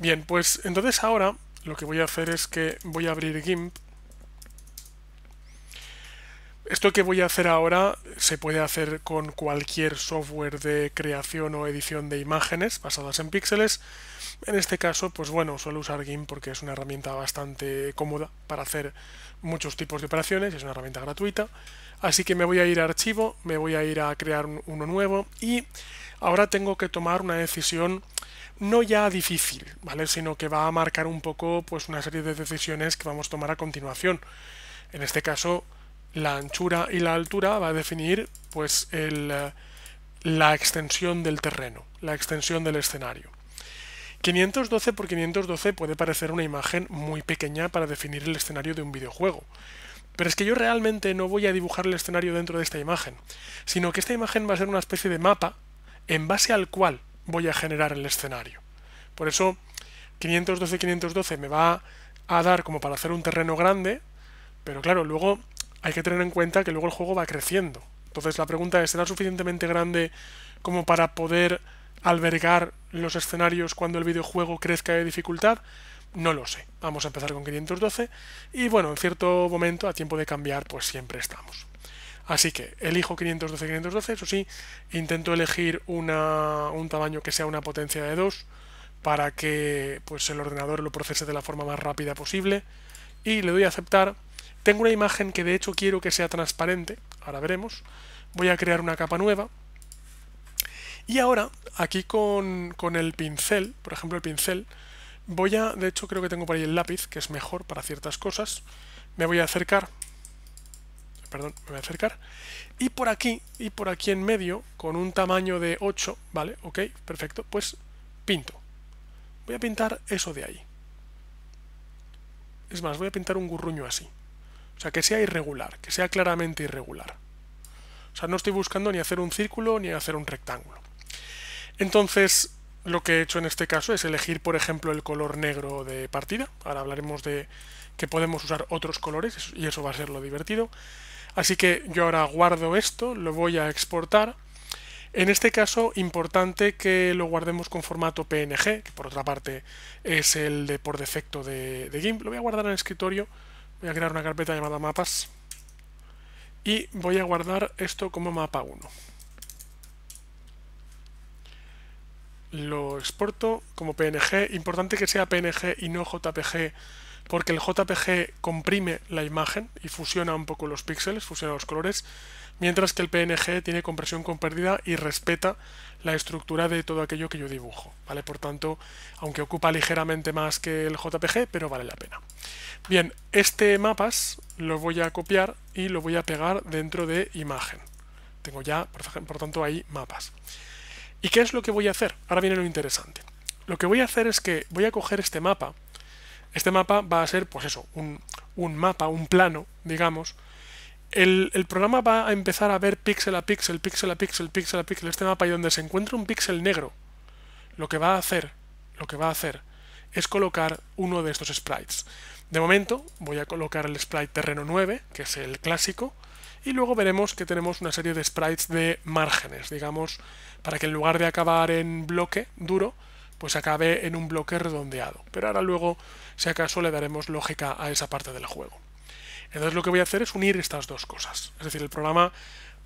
Bien, pues entonces ahora lo que voy a hacer es que voy a abrir GIMP. Esto que voy a hacer ahora se puede hacer con cualquier software de creación o edición de imágenes basadas en píxeles. En este caso, pues bueno, suelo usar GIMP porque es una herramienta bastante cómoda para hacer muchos tipos de operaciones, es una herramienta gratuita. Así que me voy a ir a archivo, me voy a ir a crear uno nuevo y ahora tengo que tomar una decisión no ya difícil, ¿vale? Sino que va a marcar un poco pues una serie de decisiones que vamos a tomar a continuación. En este caso, la anchura y la altura va a definir pues la extensión del terreno, la extensión del escenario. 512 por 512 puede parecer una imagen muy pequeña para definir el escenario de un videojuego. Pero es que yo realmente no voy a dibujar el escenario dentro de esta imagen, sino que esta imagen va a ser una especie de mapa en base al cual voy a generar el escenario. Por eso 512-512 me va a dar como para hacer un terreno grande, pero claro, luego hay que tener en cuenta que luego el juego va creciendo. Entonces la pregunta es, ¿será suficientemente grande como para poder albergar los escenarios cuando el videojuego crezca de dificultad? No lo sé. Vamos a empezar con 512 y bueno, en cierto momento, a tiempo de cambiar, pues siempre estamos. Así que elijo 512, 512, eso sí, intento elegir una, un tamaño que sea una potencia de 2 para que pues, el ordenador lo procese de la forma más rápida posible y le doy a aceptar. Tengo una imagen que de hecho quiero que sea transparente, ahora veremos. Voy a crear una capa nueva y ahora, aquí con, el pincel, por ejemplo el pincel, voy a, de hecho creo que tengo por ahí el lápiz, que es mejor para ciertas cosas, me voy a acercar, perdón, me voy a acercar, y por aquí, y por aquí en medio, con un tamaño de 8, vale, ok, perfecto, pues pinto. Voy a pintar eso de ahí. Es más, voy a pintar un gurruño así. O sea, que sea irregular, que sea claramente irregular. O sea, no estoy buscando ni hacer un círculo ni hacer un rectángulo. Entonces, lo que he hecho en este caso es elegir, por ejemplo, el color negro de partida. Ahora hablaremos de que podemos usar otros colores y eso va a ser lo divertido. Así que yo ahora guardo esto, lo voy a exportar. En este caso, importante que lo guardemos con formato PNG, que por otra parte es el de por defecto de, de GIMP. Lo voy a guardar en el escritorio, voy a crear una carpeta llamada mapas y voy a guardar esto como mapa 1. lo exporto como PNG. Importante que sea PNG y no JPG porque el JPG comprime la imagen y fusiona un poco los píxeles, fusiona los colores, mientras que el PNG tiene compresión con pérdida y respeta la estructura de todo aquello que yo dibujo, ¿vale? Por tanto, aunque ocupa ligeramente más que el JPG, pero vale la pena. Bien, este mapas lo voy a copiar y lo voy a pegar dentro de imagen. Tengo ya, por, por tanto, ahí mapas. ¿Y qué es lo que voy a hacer? Ahora viene lo interesante. Lo que voy a hacer es que voy a coger este mapa. Este mapa va a ser, pues eso, un, mapa, un plano, digamos. El, programa va a empezar a ver píxel a píxel, píxel a píxel, píxel a píxel este mapa y donde se encuentra un píxel negro, lo que va a hacer, lo que va a hacer es colocar uno de estos sprites. De momento voy a colocar el sprite terreno 9, que es el clásico, y luego veremos que tenemos una serie de sprites de márgenes, digamos, para que en lugar de acabar en bloque duro, pues acabe en un bloque redondeado. Pero ahora luego, si acaso, le daremos lógica a esa parte del juego. Entonces lo que voy a hacer es unir estas dos cosas. Es decir, el programa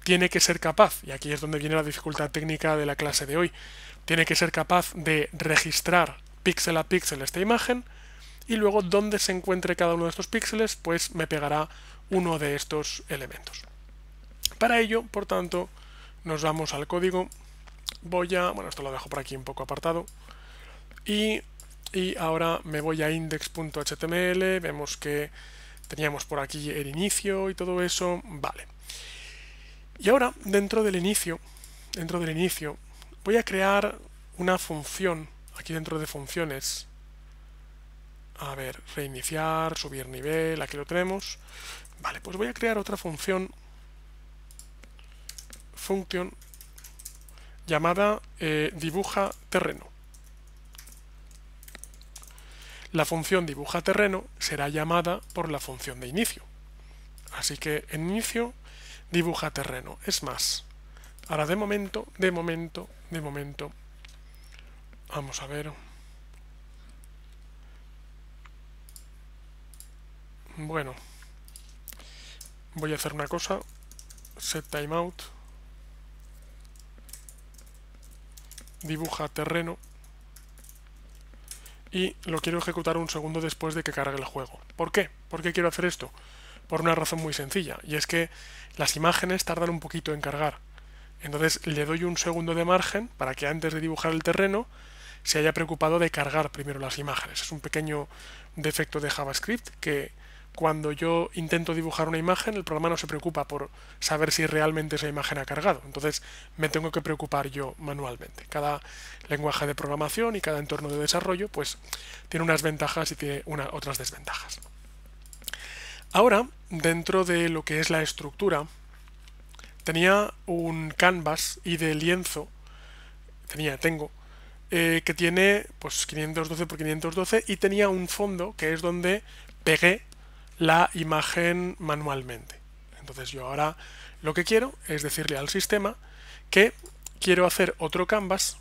tiene que ser capaz, y aquí es donde viene la dificultad técnica de la clase de hoy, tiene que ser capaz de registrar píxel a píxel esta imagen y luego donde se encuentre cada uno de estos píxeles, pues me pegará uno de estos elementos. Para ello, por tanto, nos vamos al código. Voy a, bueno, esto lo dejo por aquí un poco apartado. Y, ahora me voy a index.html. Vemos que teníamos por aquí el inicio y todo eso. Vale. Y ahora, dentro del inicio, dentro del inicio, voy a crear una función. Aquí dentro de funciones. A ver, reiniciar, subir nivel, aquí lo tenemos. Vale, pues voy a crear otra función function llamada eh, dibuja terreno. La función dibuja terreno será llamada por la función de inicio. Así que en inicio dibuja terreno. Es más, ahora de momento, de momento, de momento, vamos a ver. Bueno voy a hacer una cosa set timeout dibuja terreno y lo quiero ejecutar un segundo después de que cargue el juego. ¿Por qué? ¿Por qué quiero hacer esto? Por una razón muy sencilla, y es que las imágenes tardan un poquito en cargar. Entonces le doy un segundo de margen para que antes de dibujar el terreno se haya preocupado de cargar primero las imágenes. Es un pequeño defecto de JavaScript que cuando yo intento dibujar una imagen, el programa no se preocupa por saber si realmente esa imagen ha cargado. Entonces me tengo que preocupar yo manualmente. Cada lenguaje de programación y cada entorno de desarrollo pues tiene unas ventajas y tiene otras desventajas. Ahora, dentro de lo que es la estructura, tenía un canvas y de lienzo, tenía, tengo, eh, que tiene pues 512 por 512 y tenía un fondo que es donde pegué la imagen manualmente. Entonces yo ahora lo que quiero es decirle al sistema que quiero hacer otro canvas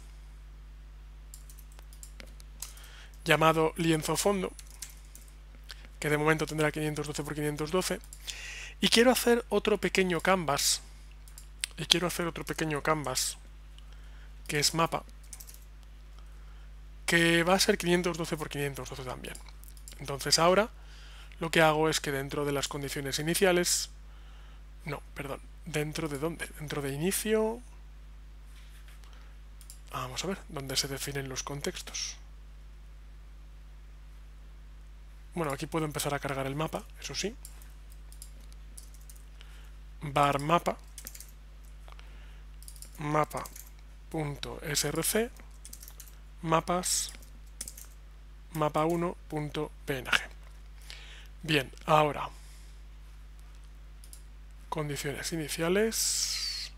llamado lienzo fondo, que de momento tendrá 512 por 512, y quiero hacer otro pequeño canvas, y quiero hacer otro pequeño canvas, que es mapa, que va a ser 512 por 512 también. Entonces ahora lo que hago es que dentro de las condiciones iniciales, no, perdón, dentro de dónde, dentro de inicio, vamos a ver, dónde se definen los contextos. Bueno, aquí puedo empezar a cargar el mapa, eso sí. Bar mapa, mapa.src, mapas, mapa1.png. Bien, ahora. Condiciones iniciales.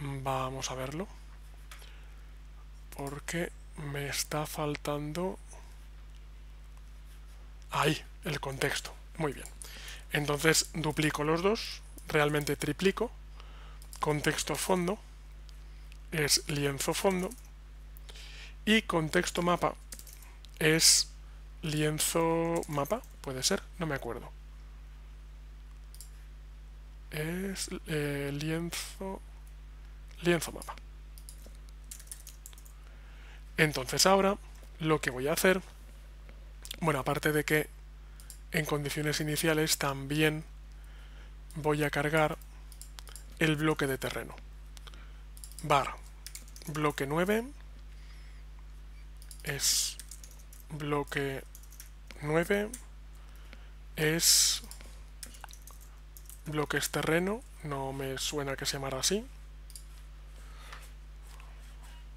Vamos a verlo. Porque me está faltando... Ahí, el contexto. Muy bien. Entonces duplico los dos, realmente triplico. Contexto fondo es lienzo fondo y contexto mapa es lienzo mapa, puede ser, no me acuerdo. Es eh, lienzo lienzo mapa. Entonces ahora lo que voy a hacer, bueno, aparte de que en condiciones iniciales también voy a cargar el bloque de terreno. Bar bloque 9 es bloque 9 es bloques terreno no me suena que se llamara así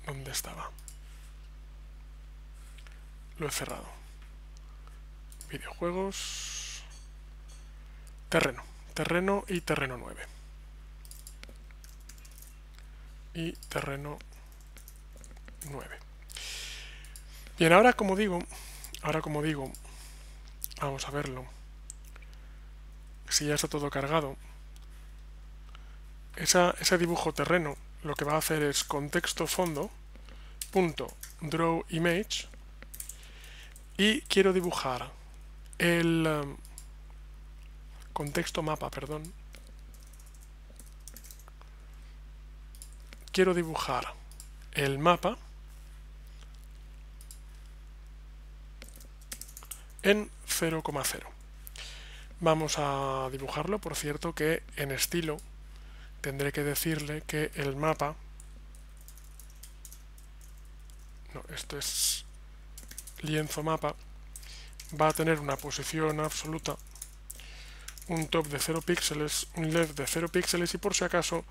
¿dónde estaba? lo he cerrado videojuegos terreno terreno y terreno 9 y terreno Bien, ahora como digo, ahora como digo, vamos a verlo. Si ya está todo cargado, ese dibujo terreno lo que va a hacer es contexto fondo punto draw image y quiero dibujar el um, contexto mapa, perdón. Quiero dibujar el mapa en 0,0. Vamos a dibujarlo, por cierto que en estilo tendré que decirle que el mapa... No, esto es lienzo mapa. Va a tener una posición absoluta, un top de 0 píxeles, un left de 0 píxeles y por si acaso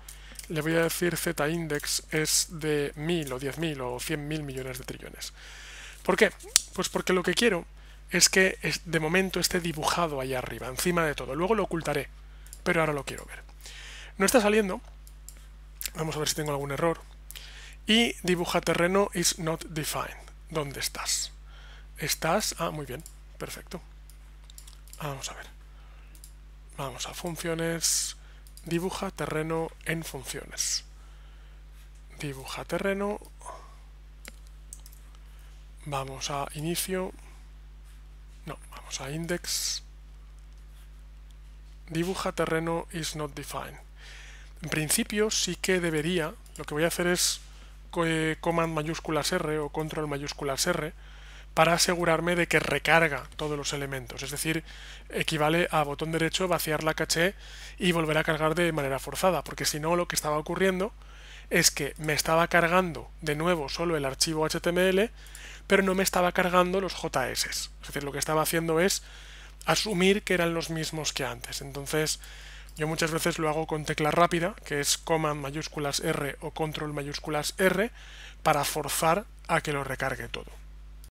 le voy a decir z-index es de 1000 o 10.000 o 100.000 millones de trillones. ¿Por qué? Pues porque lo que quiero es que de momento esté dibujado ahí arriba, encima de todo. Luego lo ocultaré, pero ahora lo quiero ver. No está saliendo. Vamos a ver si tengo algún error. Y dibuja terreno is not defined. ¿Dónde estás? Estás... Ah, muy bien. Perfecto. Vamos a ver. Vamos a funciones. Dibuja terreno en funciones. Dibuja terreno. Vamos a inicio. No, vamos a index. Dibuja terreno is not defined. En principio sí que debería, lo que voy a hacer es eh, command mayúsculas R o control mayúsculas R para asegurarme de que recarga todos los elementos, es decir, equivale a botón derecho vaciar la caché y volver a cargar de manera forzada, porque si no lo que estaba ocurriendo es que me estaba cargando de nuevo solo el archivo HTML pero no me estaba cargando los JS. Es decir, lo que estaba haciendo es asumir que eran los mismos que antes. Entonces, yo muchas veces lo hago con tecla rápida, que es command mayúsculas R o control mayúsculas R, para forzar a que lo recargue todo.